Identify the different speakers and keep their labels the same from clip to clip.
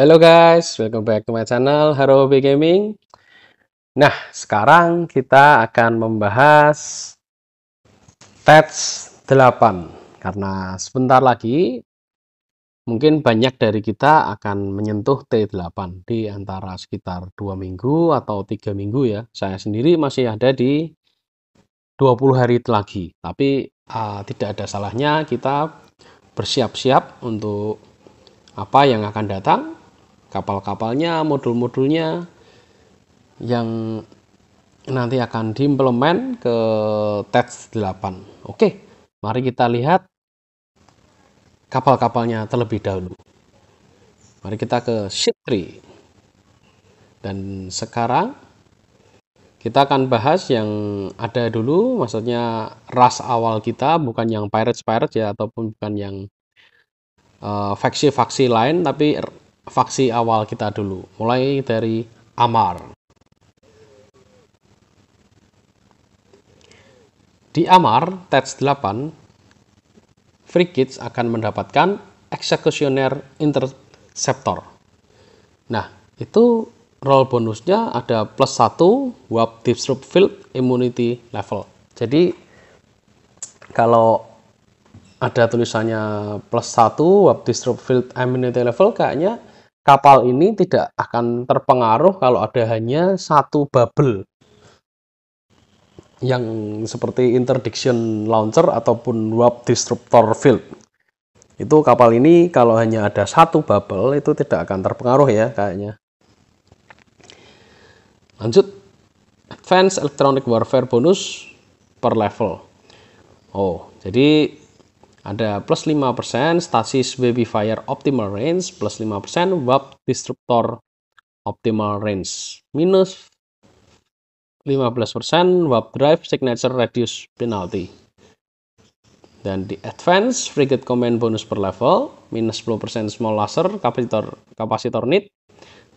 Speaker 1: Halo guys, welcome back to my channel Haro Hobby Gaming. Nah, sekarang kita akan membahas TETS 8 karena sebentar lagi mungkin banyak dari kita akan menyentuh T8 di antara sekitar dua minggu atau tiga minggu ya. Saya sendiri masih ada di 20 hari lagi, tapi uh, tidak ada salahnya kita bersiap-siap untuk apa yang akan datang kapal-kapalnya, modul-modulnya yang nanti akan diimplement ke test 8. Oke, mari kita lihat kapal-kapalnya terlebih dahulu. Mari kita ke sheet 3. Dan sekarang kita akan bahas yang ada dulu, maksudnya ras awal kita, bukan yang pirates-pirates ya, ataupun bukan yang faksi eh, faksi-faksi lain, tapi faksi awal kita dulu, mulai dari Amar. Di Amar, teks 8, Frigates akan mendapatkan Executioner Interceptor. Nah, itu role bonusnya ada plus 1 Warp Disrupt Field Immunity Level. Jadi, kalau ada tulisannya plus 1 Warp Disrupt Field Immunity Level, kayaknya kapal ini tidak akan terpengaruh kalau ada hanya satu bubble yang seperti interdiction launcher ataupun warp disruptor field. Itu kapal ini kalau hanya ada satu bubble itu tidak akan terpengaruh ya kayaknya. Lanjut Advanced Electronic Warfare bonus per level. Oh, jadi ada plus 5% stasis baby fire optimal range, plus 5% warp disruptor optimal range, minus 15% warp drive signature reduce penalty. Dan di advance frigate command bonus per level, minus 10% small laser kapasitor, kapasitor nit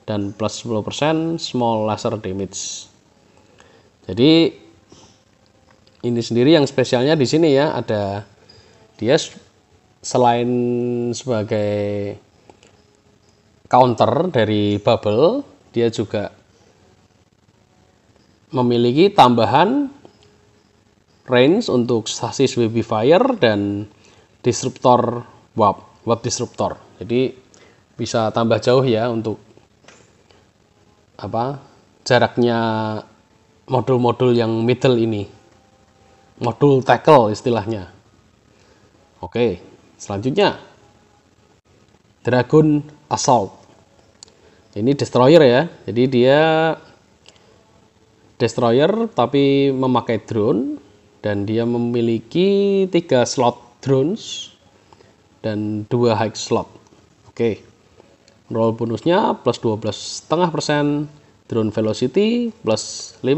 Speaker 1: dan plus 10% small laser damage. Jadi ini sendiri yang spesialnya di sini ya ada dia selain sebagai counter dari bubble, dia juga memiliki tambahan range untuk sasis fire dan disruptor web, web disruptor. Jadi bisa tambah jauh ya untuk apa jaraknya modul-modul yang middle ini. Modul tackle istilahnya. Oke, selanjutnya Dragon Assault. Ini destroyer ya. Jadi dia destroyer tapi memakai drone dan dia memiliki tiga slot drones dan dua high slot. Oke. Roll bonusnya plus 12,5% drone velocity plus 5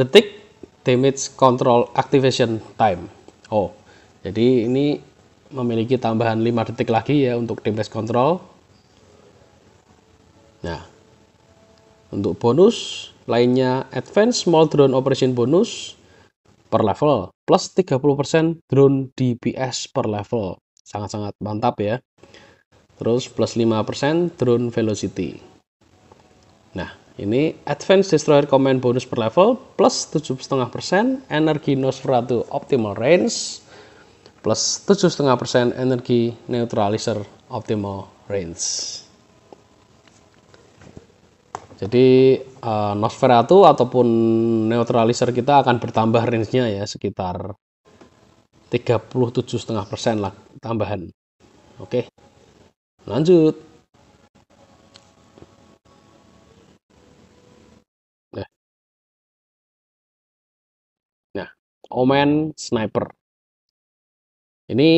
Speaker 1: detik damage control activation time. Oh, jadi ini memiliki tambahan 5 detik lagi ya untuk template control. Nah, untuk bonus lainnya advance Small Drone Operation Bonus per level plus 30% drone DPS per level. Sangat-sangat mantap ya. Terus plus 5% drone velocity. Nah, ini Advanced Destroyer Command bonus per level plus 7,5% energi Nosferatu optimal range plus 7,5% energi neutralizer optimal range. Jadi uh, Nosferatu ataupun neutralizer kita akan bertambah range-nya ya sekitar 37,5% lah tambahan. Oke. Lanjut. Nah. Nah, Omen Sniper. Ini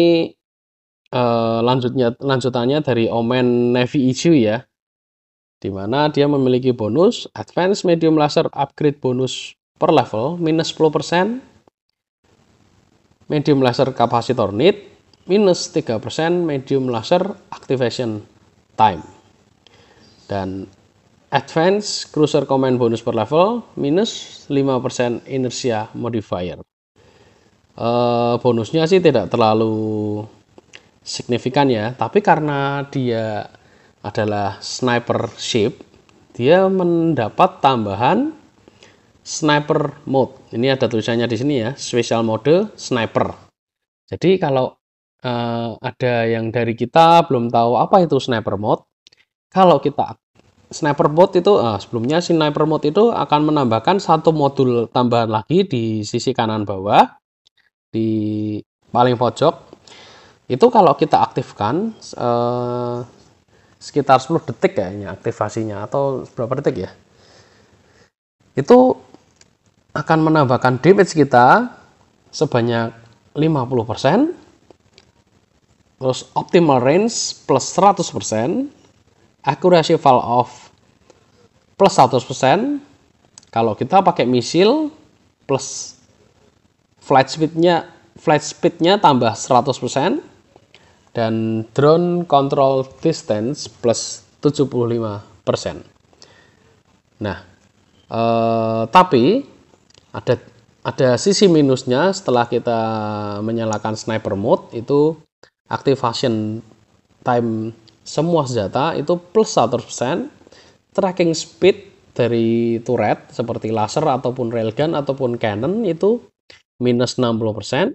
Speaker 1: eh, lanjutnya lanjutannya dari Omen Navy Iju ya. Di mana dia memiliki bonus Advance Medium Laser Upgrade bonus per level minus 10%, medium laser Capacitor need minus 3% medium laser activation time. Dan advance cruiser command bonus per level minus 5% inertia modifier eh, bonusnya sih tidak terlalu signifikan ya tapi karena dia adalah sniper ship dia mendapat tambahan sniper mode ini ada tulisannya di sini ya special mode sniper jadi kalau eh, ada yang dari kita belum tahu apa itu sniper mode kalau kita sniper mode itu eh, sebelumnya sniper mode itu akan menambahkan satu modul tambahan lagi di sisi kanan bawah di paling pojok itu kalau kita aktifkan eh, sekitar 10 detik kayaknya aktivasinya atau berapa detik ya itu akan menambahkan damage kita sebanyak 50% terus optimal range plus 100% accuracy fall off plus 100% kalau kita pakai misil plus flight speednya flight speednya tambah 100% dan drone control distance plus 75%. Nah, eh, tapi ada ada sisi minusnya setelah kita menyalakan sniper mode itu activation time semua senjata itu plus 100%, tracking speed dari turret seperti laser ataupun railgun ataupun cannon itu minus 60%, persen,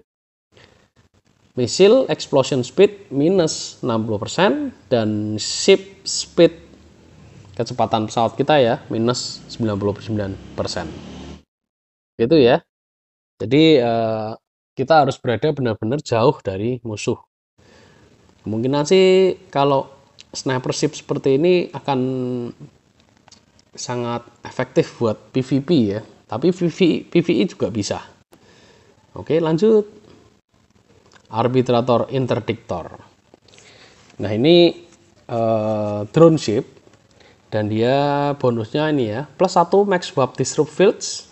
Speaker 1: misil explosion speed minus 60% persen dan ship speed kecepatan pesawat kita ya minus 99%. persen. Gitu ya. Jadi eh, kita harus berada benar-benar jauh dari musuh. Mungkin sih kalau sniper ship seperti ini akan sangat efektif buat PvP ya. Tapi PvE juga bisa Oke, lanjut. Arbitrator interdictor. Nah, ini uh, drone ship dan dia bonusnya ini ya, plus satu max wap disrupt fields.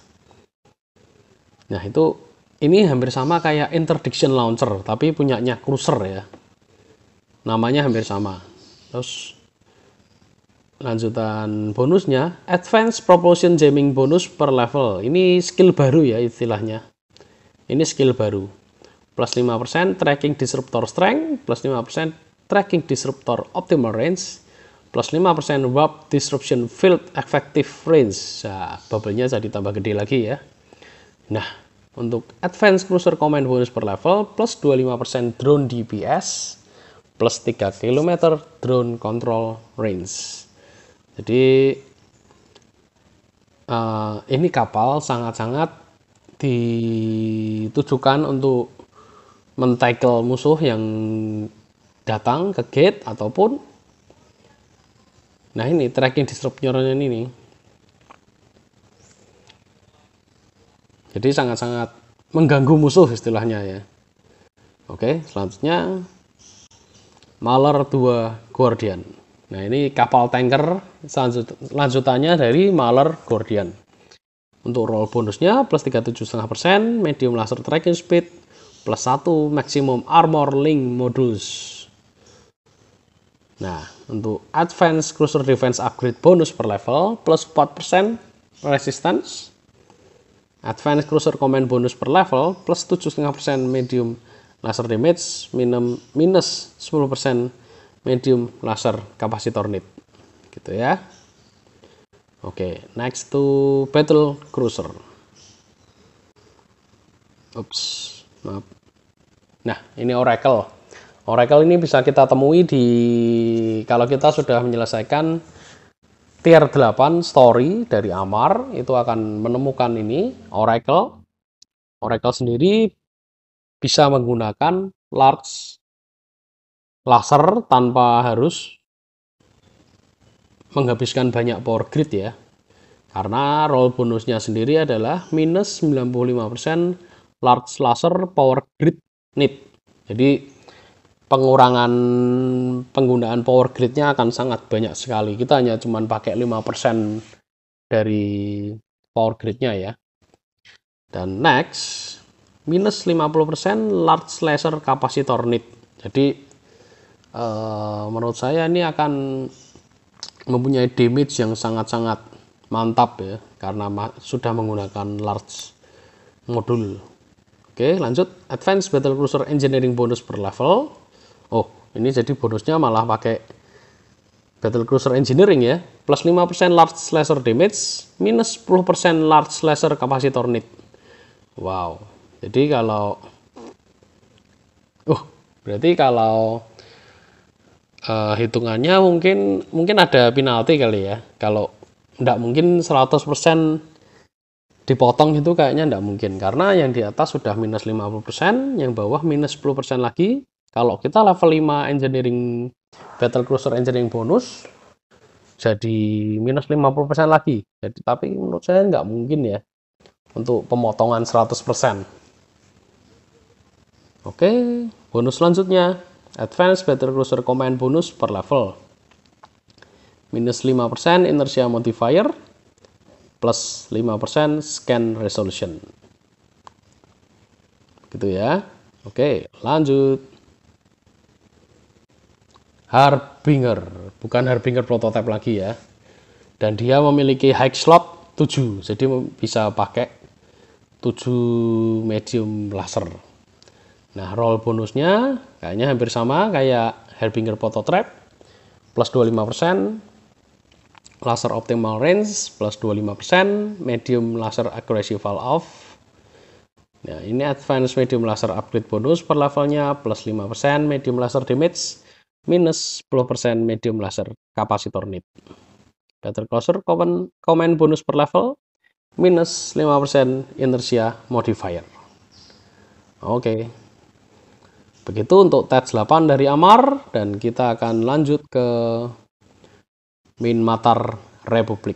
Speaker 1: Nah, itu ini hampir sama kayak interdiction launcher, tapi punyanya cruiser ya. Namanya hampir sama. Terus lanjutan bonusnya advanced propulsion jamming bonus per level ini skill baru ya istilahnya ini skill baru. Plus 5% tracking disruptor strength, plus 5% tracking disruptor optimal range, plus 5% warp disruption field effective range. Nah, bubble-nya jadi tambah gede lagi ya. Nah, untuk advance cruiser command bonus per level, plus 25% drone DPS, plus 3 km drone control range. Jadi uh, ini kapal sangat-sangat ditujukan untuk mentackle musuh yang datang ke gate ataupun nah ini tracking disruptornya ini nih. jadi sangat-sangat mengganggu musuh istilahnya ya oke selanjutnya Malar 2 Guardian nah ini kapal tanker lanjut, lanjutannya dari Malar Guardian untuk roll bonusnya plus 37,5%, medium laser tracking speed plus satu maximum armor link modus Nah, untuk advance cruiser defense upgrade bonus per level plus 4% resistance. advance cruiser command bonus per level plus 7,5% medium laser damage minum, minus 10% medium laser kapasitor nit, gitu ya okay next to battle cruiser Oops, maaf nah ini Oracle Oracle ini bisa kita temui di kalau kita sudah menyelesaikan tier 8 story dari Amar itu akan menemukan ini Oracle Oracle sendiri bisa menggunakan large laser tanpa harus menghabiskan banyak power grid ya. Karena roll bonusnya sendiri adalah minus 95% large laser power grid need. Jadi pengurangan penggunaan power gridnya akan sangat banyak sekali. Kita hanya cuman pakai 5% dari power gridnya ya. Dan next, minus 50% large laser kapasitor need. Jadi eh, menurut saya ini akan mempunyai damage yang sangat-sangat mantap ya karena sudah menggunakan large modul oke lanjut advance battle cruiser engineering bonus per level oh ini jadi bonusnya malah pakai battle cruiser engineering ya plus 5% large slasher damage minus 10% large slasher kapasitor need wow jadi kalau oh berarti kalau uh, hitungannya mungkin mungkin ada penalti kali ya kalau tidak mungkin 100% dipotong itu kayaknya tidak mungkin karena yang di atas sudah minus 50% yang bawah minus 10% lagi kalau kita level 5 engineering battle cruiser engineering bonus jadi minus 50% lagi jadi tapi menurut saya nggak mungkin ya untuk pemotongan 100% oke bonus selanjutnya Advance Battle Cruiser Command bonus per level. Minus 5% inertia modifier, plus 5% scan resolution. Gitu ya. Oke, lanjut. Harbinger, bukan Harbinger prototype lagi ya. Dan dia memiliki high slot 7, jadi bisa pakai 7 medium laser. Nah, roll bonusnya Kayaknya hampir sama kayak Herbinger trap plus 25%, laser optimal range plus 25%, medium laser accuracy fall off. Nah, ini advanced medium laser upgrade bonus per levelnya plus 5%, medium laser damage minus 10% medium laser kapasitor nit. Better closer komen, comment bonus per level minus 5% inertia modifier. Oke. Okay. Begitu untuk tab 8 dari Amar dan kita akan lanjut ke Min Matar Republik.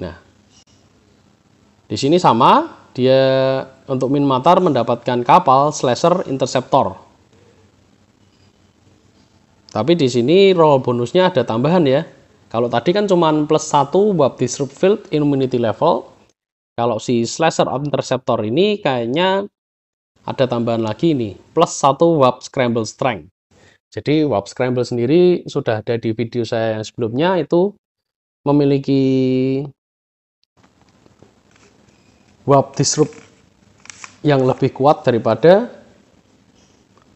Speaker 1: Nah, di sini sama, dia untuk Min Matar mendapatkan kapal slasher interceptor. Tapi di sini roll bonusnya ada tambahan ya. Kalau tadi kan cuma plus 1 buat disrupt field immunity level, kalau si slasher of interceptor ini kayaknya ada tambahan lagi nih, plus satu warp scramble strength. Jadi warp scramble sendiri sudah ada di video saya yang sebelumnya itu memiliki warp disrupt yang lebih kuat daripada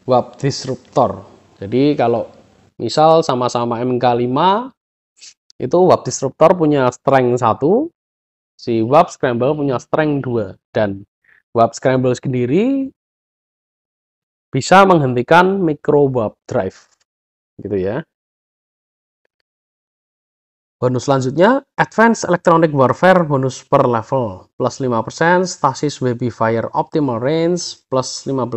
Speaker 1: warp disruptor. Jadi kalau misal sama-sama MK5 itu warp disruptor punya strength 1, si Web Scramble punya strength 2 dan Web Scramble sendiri bisa menghentikan micro Web Drive gitu ya. Bonus selanjutnya, Advanced Electronic Warfare bonus per level, plus 5%, Stasis Webby Fire Optimal Range, plus 15%,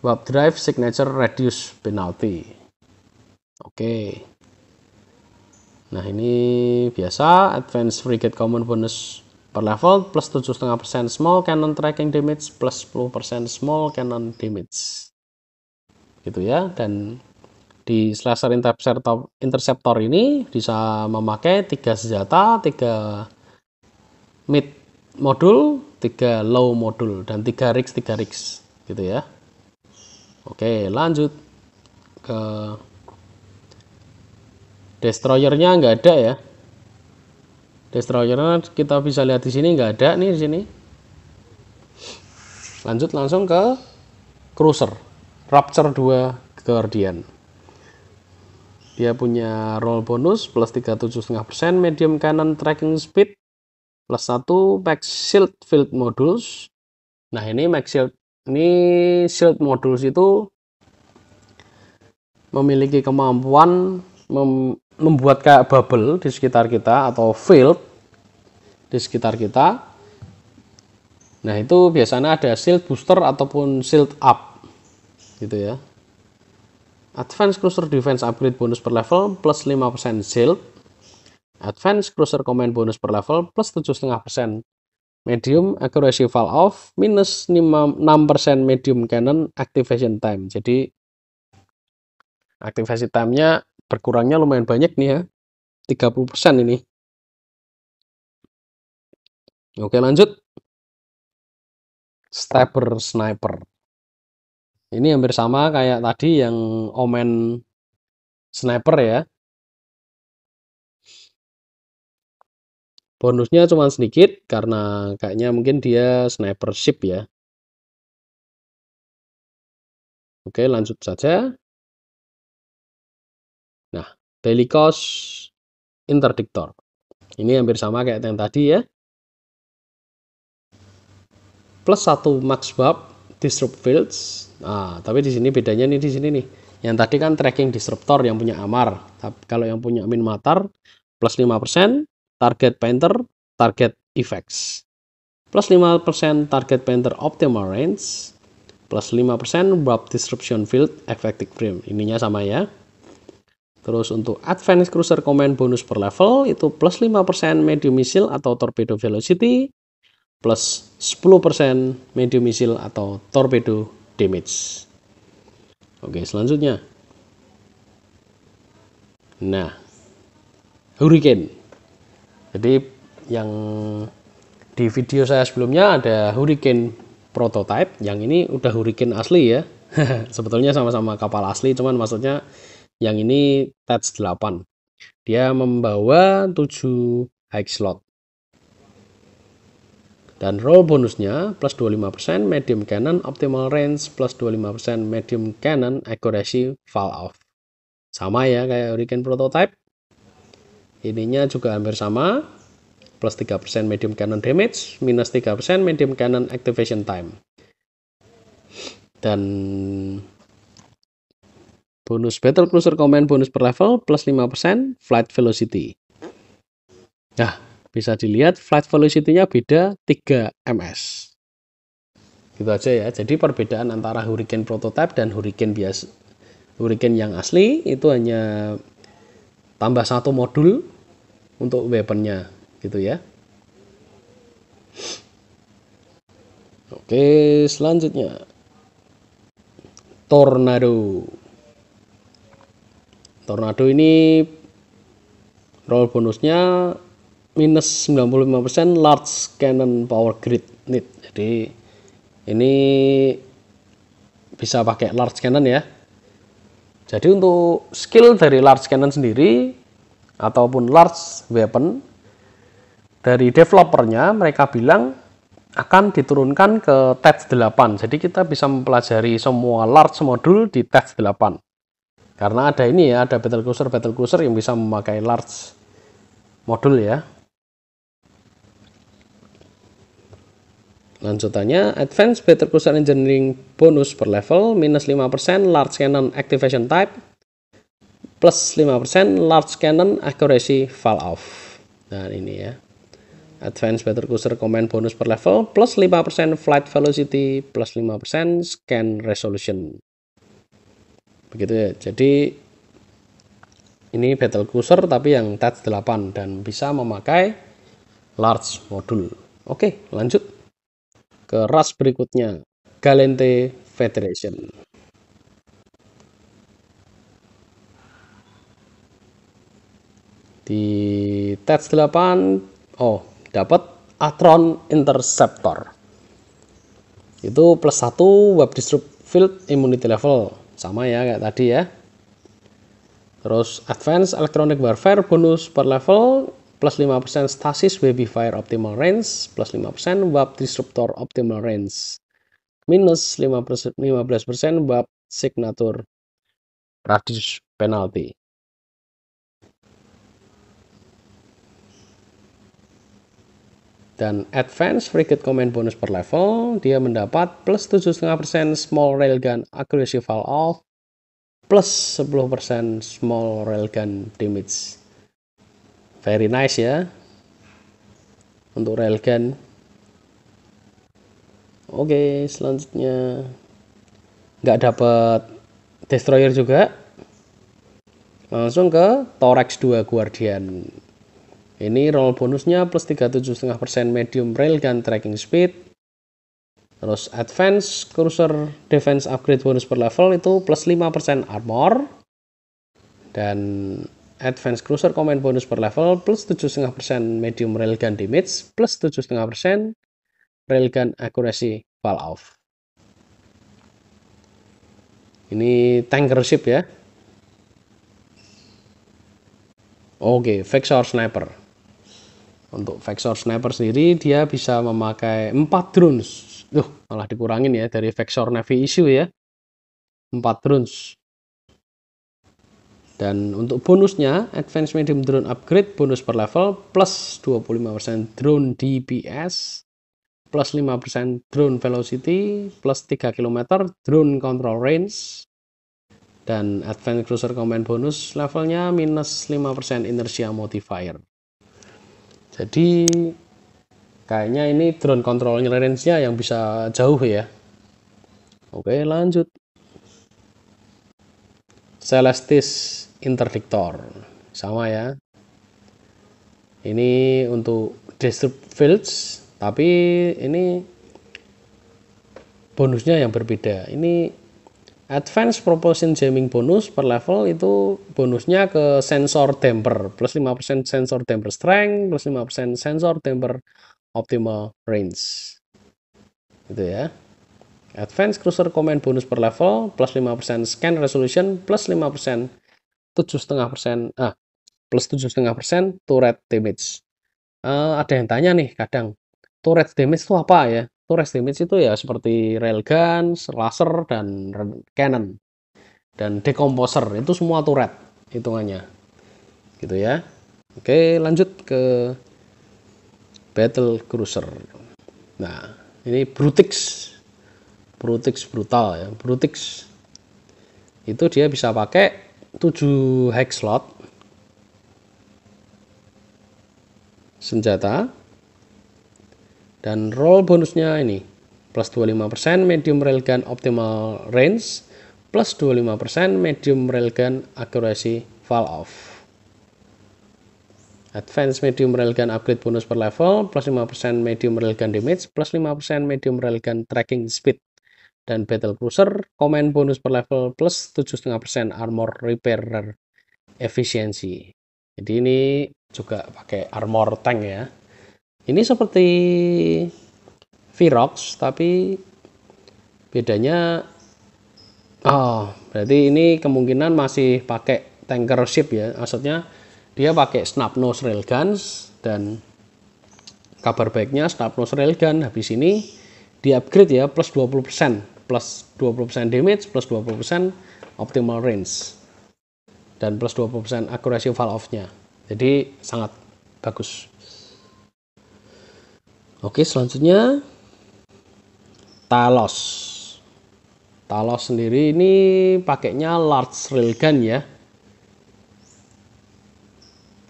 Speaker 1: Web Drive Signature Reduce Penalty. Oke. Okay. Nah ini biasa advance frigate common bonus per level plus 7,5% small cannon tracking damage plus persen small cannon damage gitu ya dan di slasher interceptor, interceptor ini bisa memakai tiga senjata, tiga mid modul, tiga low modul dan tiga rigs, tiga rigs gitu ya. Oke, lanjut ke destroyernya nggak ada ya destroyernya kita bisa lihat di sini nggak ada nih di sini lanjut langsung ke cruiser Rapture 2 Guardian dia punya roll bonus plus 37,5% medium cannon tracking speed plus satu max shield field modules nah ini max shield ini shield modules itu memiliki kemampuan mem, membuat kayak bubble di sekitar kita atau field di sekitar kita. Nah, itu biasanya ada shield booster ataupun shield up. Gitu ya. Advanced Cruiser Defense Upgrade bonus per level plus 5% shield. Advanced Cruiser Command bonus per level plus 7,5%. Medium Accuracy Fall Off minus 6% medium cannon activation time. Jadi, activation time-nya berkurangnya lumayan banyak nih ya 30% ini oke lanjut Stepper sniper ini hampir sama kayak tadi yang omen sniper ya bonusnya cuma sedikit karena kayaknya mungkin dia sniper ship ya oke lanjut saja Nah, telikos interdiktor. Ini hampir sama kayak yang tadi ya. Plus satu max bab disrupt fields. Nah, tapi di sini bedanya nih di sini nih. Yang tadi kan tracking disruptor yang punya Amar. Tapi kalau yang punya min Matar plus 5%, target painter, target effects. Plus 5% target painter optimal range, plus 5% bab disruption field effective frame. Ininya sama ya. Terus untuk Advanced Cruiser Command bonus per level itu plus 5% medium missile atau torpedo velocity plus 10% medium missile atau torpedo damage. Oke, selanjutnya. Nah, Hurricane. Jadi yang di video saya sebelumnya ada Hurricane prototype, yang ini udah Hurricane asli ya. Sebetulnya sama-sama kapal asli, cuman maksudnya yang ini touch 8 dia membawa 7 high slot dan roll bonusnya plus 25% medium cannon optimal range plus 25% medium cannon accuracy fall off sama ya kayak Hurricane prototype ininya juga hampir sama plus 3% medium cannon damage minus 3% medium cannon activation time dan Bonus Battle Cruiser Command bonus per level plus 5% flight velocity. Nah, bisa dilihat flight velocity-nya beda 3 ms. Gitu aja ya. Jadi perbedaan antara Hurricane prototype dan Hurricane bias, Hurricane yang asli itu hanya tambah satu modul untuk weapon-nya, gitu ya. Oke, selanjutnya Tornado tornado ini roll bonusnya minus 95% large cannon power grid need jadi ini bisa pakai large cannon ya jadi untuk skill dari large cannon sendiri ataupun large weapon dari developernya mereka bilang akan diturunkan ke test 8 jadi kita bisa mempelajari semua large modul di test 8 karena ada ini ya, ada battle cruiser battle cruiser yang bisa memakai large modul ya. Lanjutannya, Advanced Battle Cruiser Engineering bonus per level minus 5% large cannon activation type plus 5% large cannon accuracy fall off. Nah, ini ya. Advanced Battle Cruiser Command bonus per level plus 5% flight velocity plus 5% scan resolution begitu ya jadi ini battle cruiser tapi yang touch 8 dan bisa memakai large modul oke lanjut ke ras berikutnya Galente Federation di touch 8 oh dapat Atron Interceptor itu plus satu web disrupt field immunity level sama ya kayak tadi ya terus advance electronic warfare bonus per level plus 5% stasis baby fire optimal range plus 5% bab disruptor optimal range minus 15%, 15% bab signature radius penalty dan advance Frigate Command Bonus per level, dia mendapat plus 7,5% Small Railgun Accuracy Fall Off, plus 10% Small Railgun Damage. Very nice ya, untuk railgun. Oke, selanjutnya nggak dapat destroyer juga. Langsung ke Thorax 2 Guardian ini roll bonusnya plus 37,5% medium rail railgun tracking speed. Terus advance cruiser defense upgrade bonus per level itu plus 5% armor. Dan advance cruiser command bonus per level plus 7,5% medium rail railgun damage plus 7,5% rail railgun accuracy fall off. Ini tanker ship ya. Oke, okay, Vexor Sniper untuk vector sniper sendiri dia bisa memakai 4 drones Duh, malah dikurangin ya dari vector navy issue ya 4 drones dan untuk bonusnya, Advanced Medium Drone Upgrade bonus per level plus 25% drone DPS, plus 5% drone velocity, plus 3 km drone control range, dan Advanced Cruiser Command bonus levelnya minus 5% inertia modifier jadi kayaknya ini drone control clearance nya yang bisa jauh ya oke lanjut Celestis interdictor sama ya ini untuk disrupt fields tapi ini bonusnya yang berbeda ini advance proportion jamming bonus per level itu bonusnya ke sensor damper plus 5% sensor damper strength plus 5% sensor damper optimal range gitu ya advance cruiser command bonus per level plus 5% scan resolution plus 5% 7,5% ah plus 7,5% turret damage uh, ada yang tanya nih kadang turret damage itu apa ya itu rest damage itu ya seperti railgun, laser dan cannon dan decomposer itu semua turret hitungannya gitu ya oke lanjut ke battle cruiser nah ini brutix brutix brutal ya brutix itu dia bisa pakai 7 hex slot senjata dan roll bonusnya ini plus 25% medium railgun optimal range plus 25% medium railgun accuracy fall off advance medium railgun upgrade bonus per level plus 5% medium railgun damage plus 5% medium railgun tracking speed dan battle cruiser command bonus per level plus 7,5% armor repairer Efficiency. jadi ini juga pakai armor tank ya ini seperti Virox tapi bedanya oh, berarti ini kemungkinan masih pakai tanker ship ya. Maksudnya dia pakai snap nose railguns dan kabar baiknya snap nose railgun habis ini di upgrade ya plus 20% plus 20% damage plus 20% optimal range dan plus 20% accuracy valve nya jadi sangat bagus Oke, selanjutnya Talos. Talos sendiri ini pakainya large railgun ya.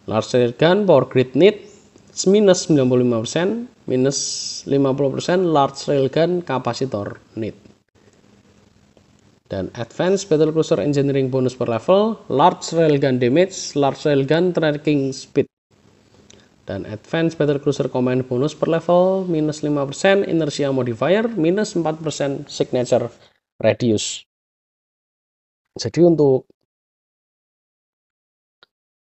Speaker 1: Large railgun power grid need minus 95% minus 50% large railgun kapasitor need dan Advanced Battle Cruiser Engineering bonus per level, Large Railgun Damage, Large Railgun Tracking Speed dan Advanced Battle Cruiser Command bonus per level minus 5% inertia modifier minus 4% signature radius jadi untuk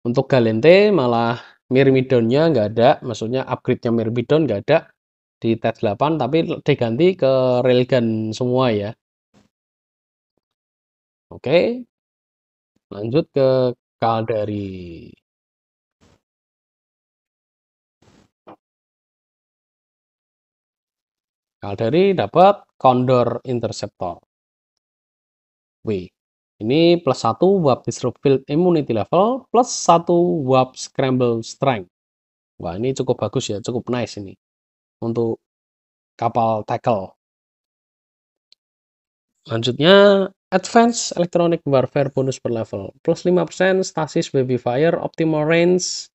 Speaker 1: untuk Galente malah Mirmidonnya nggak ada maksudnya upgrade-nya Mirmidon nggak ada di t 8 tapi diganti ke railgun semua ya oke lanjut ke Kaldari Calderi dapat Condor Interceptor. W. Ini plus 1 Warp Disrupt Field Immunity Level, plus 1 Warp Scramble Strength. Wah, ini cukup bagus ya, cukup nice ini. Untuk kapal tackle. Lanjutnya, Advanced Electronic Warfare bonus per level. Plus 5% stasis baby fire, optimal range,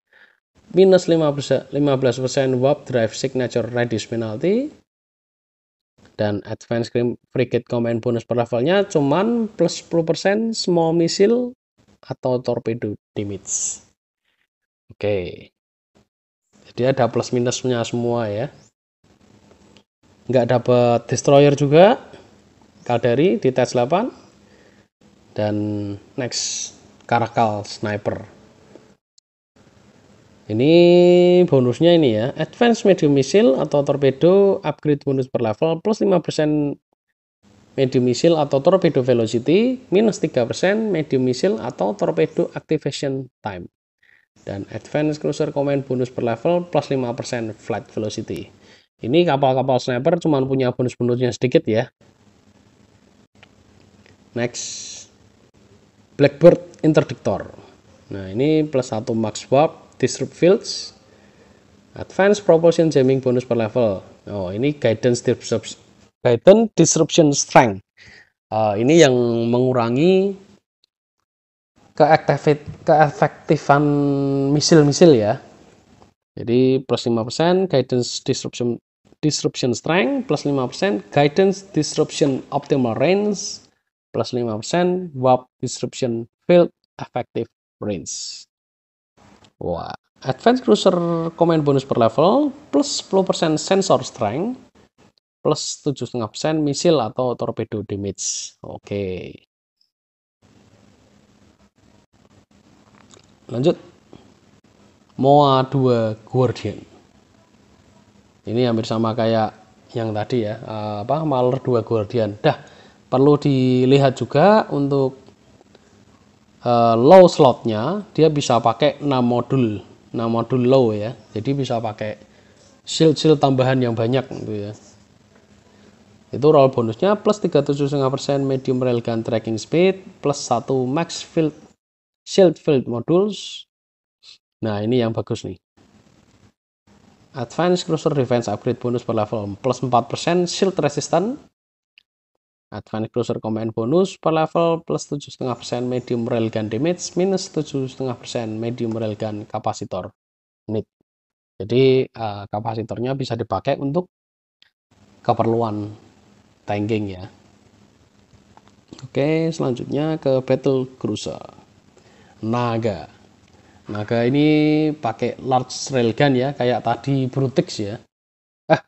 Speaker 1: minus 15%, 15% warp drive signature radius penalty, dan advance cream frigate combat bonus per levelnya cuman plus 10% semua misil atau torpedo damage oke okay. jadi ada plus minusnya semua ya nggak dapat destroyer juga Kaderi di tes 8 dan next Karakal Sniper ini bonusnya ini ya, advance medium missile atau torpedo upgrade bonus per level plus 5% medium missile atau torpedo velocity, minus 3% medium missile atau torpedo activation time. Dan advance cruiser command bonus per level plus 5% flight velocity. Ini kapal-kapal sniper cuma punya bonus-bonusnya sedikit ya. Next, Blackbird Interdictor. Nah ini plus 1 max warp, disrupt fields advanced proportion jamming bonus per level oh ini guidance disruption guidance disruption strength uh, ini yang mengurangi keefektifan misil-misil ya jadi plus 5% guidance disruption disruption strength plus 5% guidance disruption optimal range plus 5% warp disruption field effective range Wah, Advanced Cruiser Command bonus per level plus 10% sensor strength plus 7,5% misil atau torpedo damage. Oke. Okay. Lanjut. Moa 2 Guardian. Ini hampir sama kayak yang tadi ya, eh, apa Maler 2 Guardian. Dah, perlu dilihat juga untuk Eh, low slotnya dia bisa pakai 6 modul 6 modul low ya jadi bisa pakai shield-shield tambahan yang banyak gitu ya itu roll bonusnya plus 37,5% medium railgun tracking speed plus 1 max field shield field modules nah ini yang bagus nih advanced cruiser defense upgrade bonus per level plus 4% shield resistance Advanced Closer Combine Bonus per level plus 7,5% medium railgun damage minus 7,5% medium railgun kapasitor unit. Jadi uh, kapasitornya bisa dipakai untuk keperluan tanking ya. Oke, selanjutnya ke Battle Cruiser. Naga. Naga ini pakai large railgun ya, kayak tadi Brutix ya. Eh,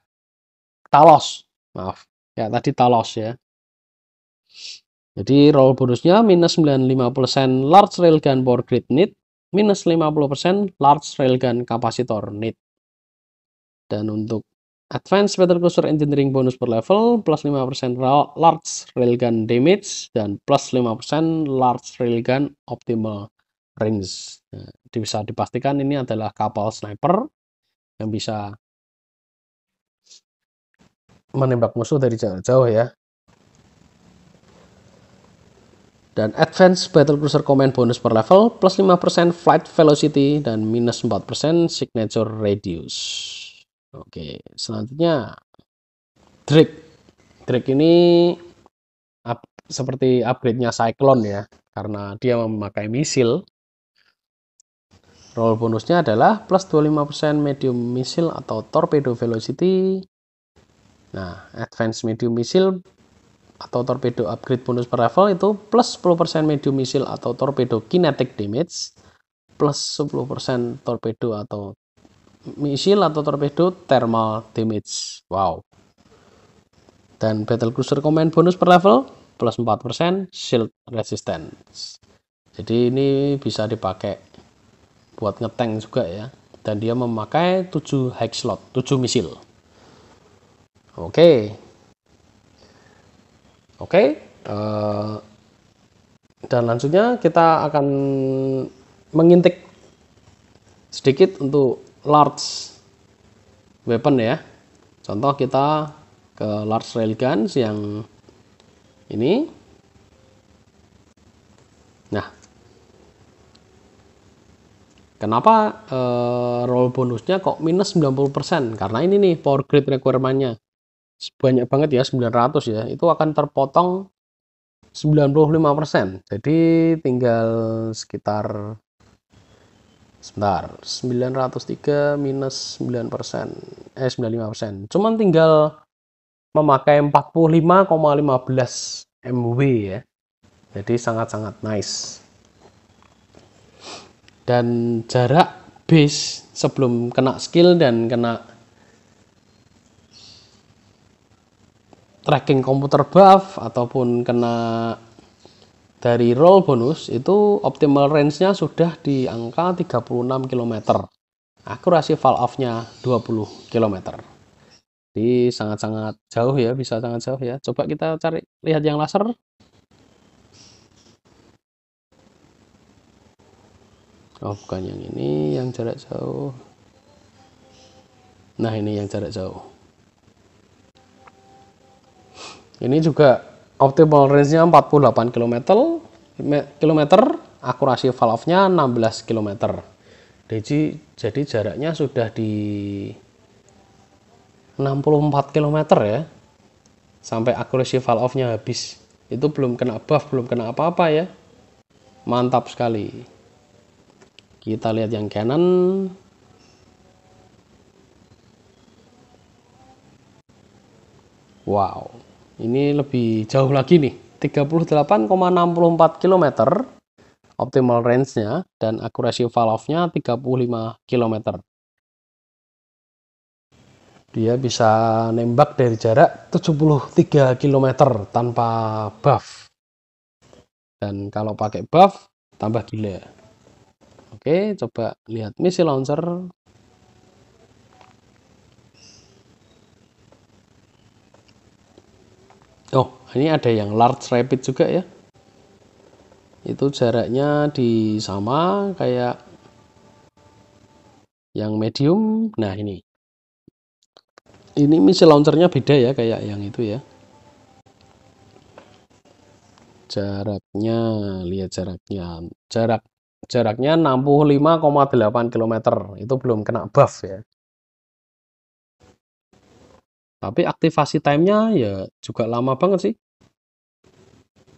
Speaker 1: Talos. Maaf, ya tadi Talos ya. Jadi roll bonusnya minus 95% large railgun power grid need, minus 50% large railgun kapasitor need. Dan untuk advanced battle cruiser engineering bonus per level, plus 5% large railgun damage, dan plus 5% large railgun optimal range. Nah, bisa dipastikan ini adalah kapal sniper yang bisa menembak musuh dari jauh-jauh ya dan advance battle cruiser Command bonus per level plus 5% flight velocity dan minus 4% signature radius. Oke, selanjutnya trick trick ini up, seperti upgrade-nya Cyclone ya, karena dia memakai misil. Roll bonusnya adalah plus 25% medium misil atau torpedo velocity. Nah, advance medium misil atau torpedo upgrade bonus per level itu plus 10% medium missile atau torpedo kinetic damage plus 10% torpedo atau misil atau torpedo thermal damage. Wow. Dan battle cruiser command bonus per level plus 4% shield resistance. Jadi ini bisa dipakai buat ngeteng juga ya. Dan dia memakai 7 hex slot, 7 misil. Oke. Oke, okay? Eh, dan langsungnya kita akan mengintik sedikit untuk large weapon ya. Contoh kita ke large railgun yang ini. Nah, kenapa eh, roll bonusnya kok minus 90%? Karena ini nih power grid requirement-nya banyak banget ya 900 ya itu akan terpotong 95% jadi tinggal sekitar sebentar 903 minus 9% eh 95% cuman tinggal memakai 45,15 MW ya jadi sangat-sangat nice dan jarak base sebelum kena skill dan kena tracking komputer buff ataupun kena dari roll bonus itu optimal range-nya sudah di angka 36 km. Akurasi fall off-nya 20 km. Jadi sangat-sangat jauh ya, bisa sangat jauh ya. Coba kita cari lihat yang laser. Oh, bukan yang ini, yang jarak jauh. Nah, ini yang jarak jauh. Ini juga optimal range-nya 48 km, km akurasi valve-nya 16 km. Jadi, jadi jaraknya sudah di 64 km ya. Sampai akurasi valve-nya habis. Itu belum kena buff, belum kena apa-apa ya. Mantap sekali. Kita lihat yang Canon. Wow. Ini lebih jauh lagi nih, 38,64 km optimal range-nya dan akurasi valve-nya 35 km. Dia bisa nembak dari jarak 73 km tanpa buff. Dan kalau pakai buff tambah gila. Oke, coba lihat misi launcher ini ada yang large rapid juga ya itu jaraknya di sama kayak yang medium nah ini ini misi launchernya beda ya kayak yang itu ya jaraknya lihat jaraknya jarak jaraknya 65,8 km itu belum kena buff ya tapi aktivasi timenya ya juga lama banget sih.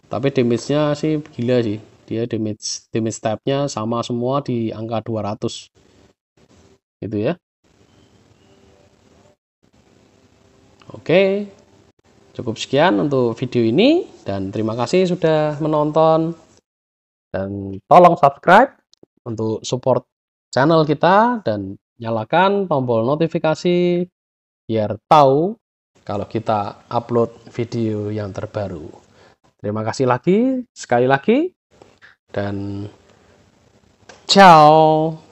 Speaker 1: Tapi damage-nya sih gila sih. Dia damage damage type-nya sama semua di angka 200. Gitu ya. Oke. Cukup sekian untuk video ini dan terima kasih sudah menonton. Dan tolong subscribe untuk support channel kita dan nyalakan tombol notifikasi biar tahu kalau kita upload video yang terbaru. Terima kasih lagi, sekali lagi, dan ciao.